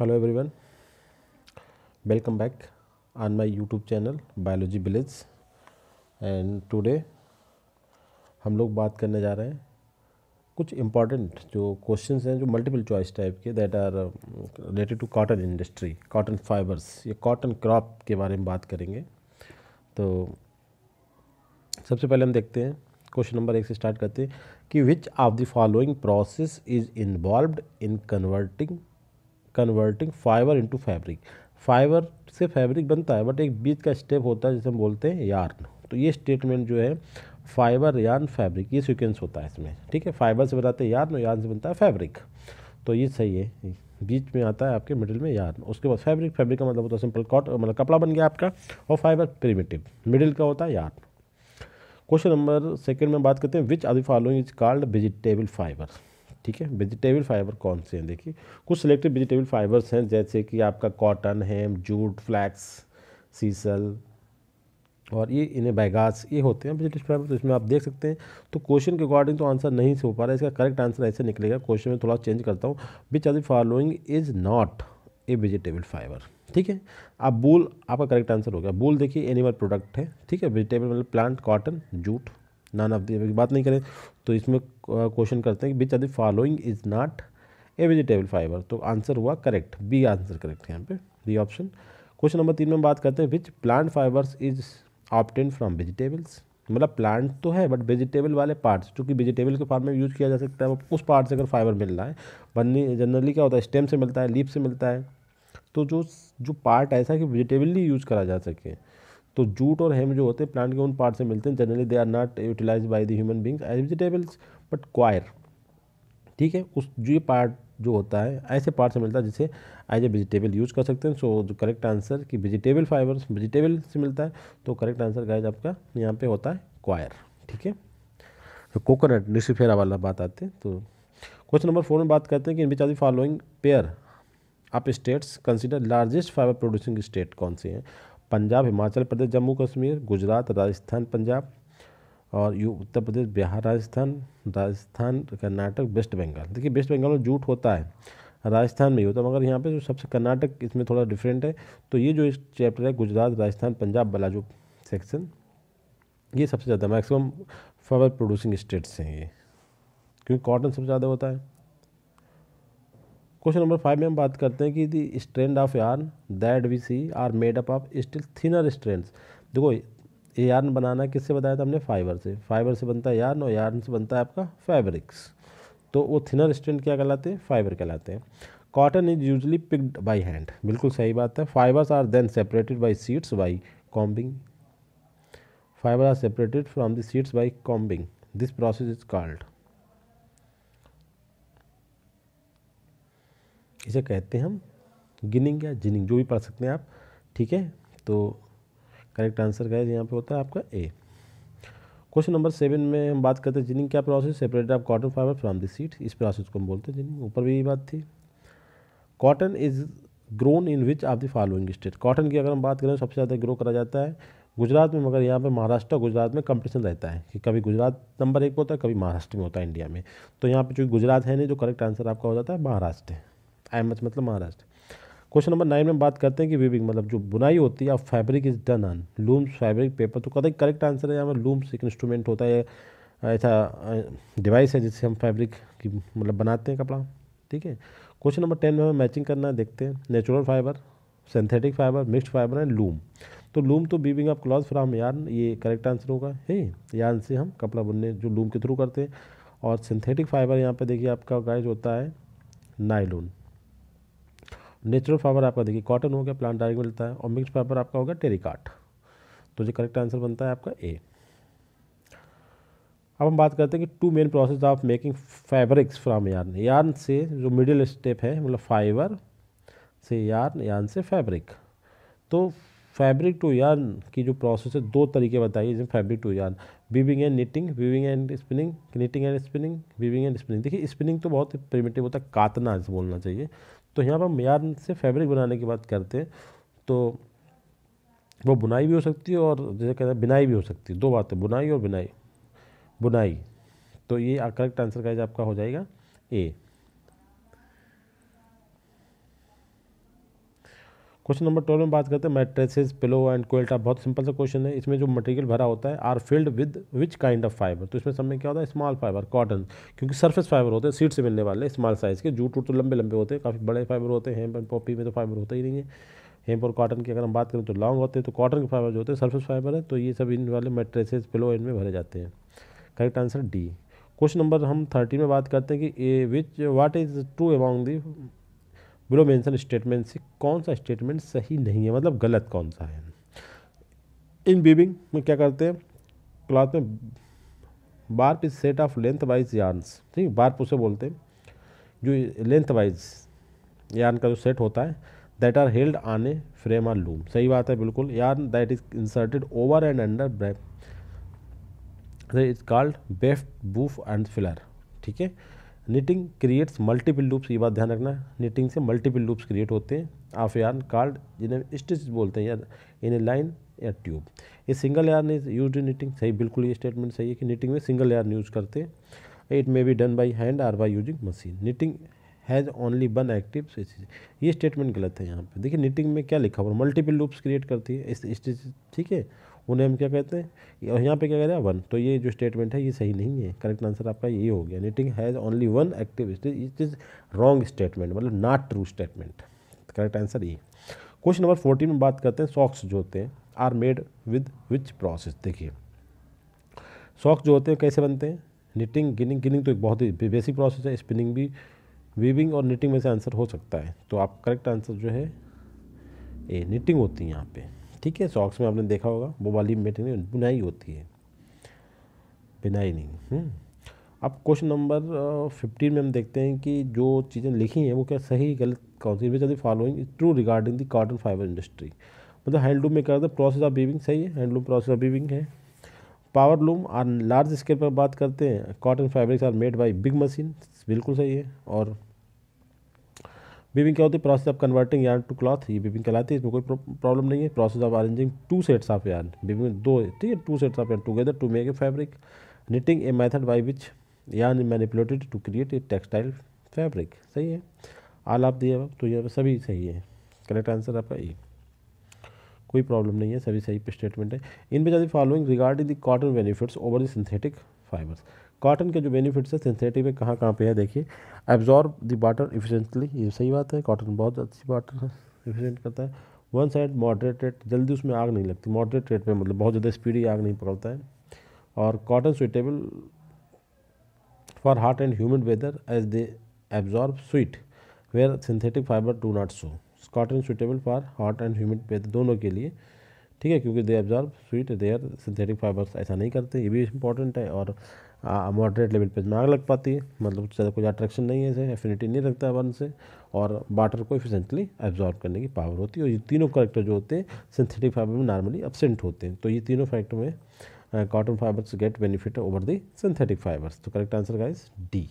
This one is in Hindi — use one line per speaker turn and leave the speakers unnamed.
Hello everyone welcome back on my YouTube channel biology village and today हम लोग बात करने जा रहे हैं कुछ इम्पॉर्टेंट जो क्वेश्चंस हैं जो मल्टीपल चॉइस टाइप के that are related to cotton industry cotton fibres या कॉटन क्रॉप के बारे में बात करेंगे तो सबसे पहले हम देखते हैं क्वेश्चन नंबर एक से स्टार्ट करते हैं कि which of the following process is involve in converting converting fibre into fabric fibre से फैब्रिक बनता है बट एक बीच का स्टेप होता है जिसे हम बोलते हैं यार्न तो ये स्टेटमेंट जो है फाइबर यार्न फैब्रिक ये सिक्वेंस होता है इसमें ठीक है फाइबर से बनाते हैं यार्न और यार्न से बनता है फैब्रिक तो ये सही है बीच में आता है आपके मिडिल में यार्न उसके बाद फैब्रिक फैब्रिक का मतलब होता है सिंपल कॉट मतलब कपड़ा बन गया आपका और फाइबर प्रिमेटिव मिडिल का होता है यार्न क्वेश्चन नंबर सेकंड में बात करते हैं which of the following is called vegetable fibre ठीक है वेजिटेबल फाइबर कौन से हैं देखिए कुछ सिलेक्टेड वेजिटेबल फाइबर्स हैं जैसे कि आपका कॉटन है जूट फ्लैक्स सीसल और ये इन्हें बैगास ये होते हैं वेजिटेबल फाइबर तो इसमें आप देख सकते हैं तो क्वेश्चन के अकॉर्डिंग तो आंसर नहीं से हो पा रहा है इसका करेक्ट आंसर ऐसे निकलेगा क्वेश्चन में थोड़ा चेंज करता हूँ which are the following is not a vegetable fibre ठीक है आप बूल आपका करेक्ट आंसर हो गया बूल देखिए एनिमल प्रोडक्ट है ठीक है वेजिटेबल मतलब plant cotton jute none of the बात नहीं करें तो इसमें क्वेश्चन करते हैं कि which are the following is not a vegetable fibre तो आंसर हुआ करेक्ट बी आंसर करेक्ट है यहाँ पे बी ऑप्शन क्वेश्चन नंबर तीन में बात करते हैं which plant fibres is obtain from vegetables मतलब प्लांट तो है बट वेजिटेबल वाले पार्ट्स क्योंकि वेजिटेबल के फार्म में यूज किया जा सकता है उस पार्ट से अगर फाइबर मिल रहा है बननी जनरली क्या होता है स्टेम से मिलता है लीप से मिलता है तो जो जो पार्ट ऐसा कि ही यूज करा जा सके तो जूट और हेम जो होते हैं प्लांट के उन पार्ट से मिलते हैं generally they are not utilise by the human being as vegetables but coir ठीक है उस जो ये पार्ट जो होता है ऐसे पार्ट से मिलता है जिसे एज ए वेजिटेबल यूज कर सकते हैं सो जो करेक्ट आंसर कि वेजिटेबल फाइबर्स वेजिटेबल से मिलता है तो करेक्ट आंसर गाइज आपका यहाँ पे होता है क्वायर ठीक है तो कोकोनट निशिफेरा वाला बात आते हैं तो क्वेश्चन नंबर फोर में बात करते हैं कि in which of the following pair आप states consider largest fibre producing state कौन से हैं पंजाब हिमाचल प्रदेश जम्मू कश्मीर गुजरात राजस्थान पंजाब और यू उत्तर प्रदेश बिहार राजस्थान राजस्थान कर्नाटक वेस्ट बंगाल देखिए वेस्ट बंगाल में जूट होता है राजस्थान में ही होता है मगर यहाँ पे जो सबसे कर्नाटक इसमें थोड़ा डिफरेंट है तो ये जो इस चैप्टर है गुजरात राजस्थान पंजाब वाला जो सेक्शन ये सबसे ज़्यादा मैक्सिमम फावर प्रोड्यूसिंग स्टेट्स हैं ये क्योंकि कॉटन सबसे ज़्यादा होता है क्वेश्चन नंबर फाइव में हम बात करते हैं कि the strand of yarn that we see are made up of still thinner strands देखो ये यार्न बनाना किससे बताया था हमने फाइबर से फाइबर से बनता है यार्न और यार्न से बनता है आपका फैब्रिक्स तो वो थिनर स्ट्रेंड क्या कहलाते हैं फाइबर कहलाते हैं cotton is usually picked by hand बिल्कुल सही बात है fibres are then separated by seeds by combing fibre are separated from the seeds by combing this process is called इसे कहते हैं हम गिनिंग या जिनिंग जो भी पढ़ सकते हैं आप ठीक है तो करेक्ट आंसर है यहाँ पे होता है आपका ए क्वेश्चन नंबर सेवन में हम बात करते हैं जिनिंग क्या process separate of cotton fibre from the seed इस प्रोसेस को हम बोलते हैं जिनिंग ऊपर भी यही बात थी cotton is grown in which of the following state cotton की अगर हम बात करें तो सबसे ज़्यादा ग्रो करा जाता है गुजरात में मगर यहाँ पे महाराष्ट्र गुजरात में कंपटीशन रहता है कि कभी गुजरात नंबर एक होता है कभी महाराष्ट्र में होता है इंडिया में तो यहाँ पे चूँकि गुजरात है नहीं जो करेक्ट आंसर आपका हो जाता है महाराष्ट्र एच मतलब महाराष्ट्र क्वेश्चन नंबर नाइन में बात करते हैं कि वीविंग मतलब जो बुनाई होती है और fabric is done on looms fabric paper तो कहते हैं करेक्ट आंसर है यहाँ पर लूम्स एक इंस्ट्रूमेंट होता है ऐसा डिवाइस है जिससे हम फैब्रिक की मतलब बनाते हैं कपड़ा ठीक है क्वेश्चन नंबर टेन में हमें मैचिंग करना है देखते हैं natural fibre synthetic fibre mixed fibre and loom तो लूम तो weaving of cloth from yarn ये करेक्ट आंसर होगा है यार्न से हम कपड़ा बुनने जो लूम के थ्रू करते हैं और सिंथेटिक फाइबर यहाँ पे देखिए आपका गाइज होता है नाइलून नेचुरल फाइबर आपका देखिए कॉटन हो गया प्लांट डायरेक्ट मिलता है और मिक्स फाइबर आपका होगा टेरिकाट तो जो करेक्ट आंसर बनता है आपका ए अब हम बात करते हैं कि two main process of making fabrics from yarn yarn से जो मिडिल स्टेप है मतलब फाइबर से यार्न यार्न से फैब्रिक तो फैब्रिक टू यार्न की जो प्रोसेस है दो तरीके बताइए जिसमें fabric to yarn weaving and knitting weaving and spinning knitting and spinning weaving and spinning देखिए स्पिनिंग तो बहुत प्रिमेटिव होता है कातना बोलना चाहिए तो यहाँ पर हम से फैब्रिक बनाने की बात करते हैं तो वो बुनाई भी हो सकती है और जैसे कहते हैं बिनाई भी हो सकती है दो बातें बुनाई और बिनाई बुनाई तो ये करेक्ट आंसर का आपका हो जाएगा ए क्वेश्चन नंबर ट्वेल्व में बात करते हैं मैट्रेसेस पिलो एंड कोयल्टा बहुत सिंपल सा क्वेश्चन है इसमें जो मटेरियल भरा होता है or filled with which kind of fibre तो इसमें सब में क्या होता है स्मॉल फाइबर कॉटन क्योंकि सरफेस फाइबर होते हैं सीट से मिलने वाले स्मॉल साइज़ के जूट वूट तो लंबे लंबे होते हैं काफ़ी बड़े फाइबर होते हैं हेम्प एंड पॉपी में तो फाइबर होता ही नहीं है हेम्प और कॉटन की अगर हम बात करें तो लॉन्ग होते हैं तो कॉटन के फाइबर जो होते हैं सर्फेस फाइबर है तो ये सब इन वाले मेट्रेसेस पिलो इनमें भरे जाते हैं correct answer D question number हम थर्टी में बात करते हैं कि A which what is true अबाउंग दी बिलो मेंशन स्टेटमेंट से कौन सा स्टेटमेंट सही नहीं है मतलब गलत कौन सा है इन बीबिंग में क्या करते हैं क्लॉथ में बार is set of lengthwise yarns ठीक बार उसे बोलते हैं जो लेंथ वाइज यार्न का जो सेट होता है that are held on a frame or loom सही बात है बिल्कुल yarn that is inserted over and under warp is called weft woof and filler ठीक है निटिंग क्रिएट्स मल्टीपल लूप्स ये बात ध्यान रखना निटिंग से मल्टीपल लूप्स क्रिएट होते हैं ऑफ यार्न कार्ड जिन्हें स्टिच बोलते हैं या in a line or tube ये single yarn is use in knitting सही बिल्कुल ये स्टेटमेंट सही है कि निटिंग में सिंगल यार्न यूज करते हैं it may be done by hand or by using machine knitting has only one active stitches ये स्टेटमेंट गलत है यहाँ पे देखिए निटिंग में क्या लिखा हुआ मल्टीपल लूप्स क्रिएट करती है इस स्टिच ठीक है उन्हें हम क्या कहते हैं और यहाँ पे क्या कह रहे हैं वन तो ये जो स्टेटमेंट है ये सही नहीं है करेक्ट आंसर आपका यही हो गया knitting has only one active it is wrong statement मतलब not true statement correct answer ये क्वेश्चन नंबर फोर्टीन में बात करते हैं सॉक्स जो होते हैं are made with which process देखिए सॉक्स जो होते हैं कैसे बनते हैं निटिंग गिनिंग गिनिंग तो एक बहुत ही बेसिक प्रोसेस है स्पिनिंग भी वीविंग और निटिंग में से आंसर हो सकता है तो आप करेक्ट आंसर जो है ए निटिंग होती है यहाँ पे ठीक है सॉक्स में आपने देखा होगा वो वाली मेटेरियल बुनाई होती है बिनाई नहीं हम्म। अब क्वेश्चन नंबर फिफ्टीन में हम देखते हैं कि जो चीज़ें लिखी हैं वो क्या सही गलत कौन सी the following true regarding the cotton fibre industry मतलब हैंडलूम में कर प्रोसेस ऑफ बीविंग सही है हैंडलूम प्रोसेस ऑफ बीविंग है पावर लूम और लार्ज स्केल पर बात करते हैं cotton fabrics are made by big machine बिल्कुल सही है और बीबिंग क्या होती है process of converting yarn to cloth ये बीबिंग कहलाती है इसमें कोई प्रॉब्लम नहीं है process of arranging to sets of yarn weaving दो ठीक है two sets of yarn together to make a fabric knitting a method by which yarn manipulated to create a textile fabric सही है आल आप दिए तो ये सभी सही है करेक्ट आंसर आपका ए कोई प्रॉब्लम नहीं है सभी सही स्टेटमेंट है इन जैसे following regarding the cotton benefits over the synthetic fibres cotton के जो बेनिफिट्स है सिंथेटिक में कहाँ कहाँ पे है देखिए एब्जॉर्ब द वाटर इफिशेंटली ये सही बात है कॉटन बहुत अच्छी वाटर इफिशेंट करता है वन साइड मॉडरेट रेट जल्दी उसमें आग नहीं लगती मॉडरेट रेट में मतलब बहुत ज़्यादा स्पीडी आग नहीं पकड़ता है और cotton suitable for hot and humid weather as they absorb sweat where synthetic fibre do not so cotton suitable for hot and humid weather दोनों के लिए ठीक है क्योंकि they absorb sweat there synthetic fibres ऐसा नहीं करते ये भी इंपॉर्टेंट है और मॉडरेट लेवल पे दिमाग लग पाती है मतलब ज़्यादा कोई अट्रैक्शन नहीं है इसे एफिनिटी नहीं रखता है वन से और वाटर को इफिशेंटली एब्जॉर्ब करने की पावर होती है और ये तीनों करेक्टर जो होते हैं सिंथेटिक फाइबर में नॉर्मली एबसेंट होते हैं तो ये तीनों फैक्टर में cotton fibres get benefit over the synthetic fibres तो करेक्ट आंसर का इज़ डी